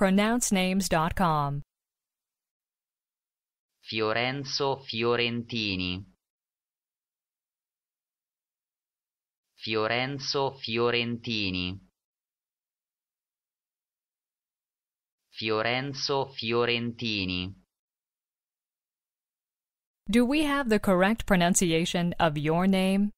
pronouncenames.com. Fiorenzo Fiorentini Fiorenzo Fiorentini Fiorenzo Fiorentini Do we have the correct pronunciation of your name?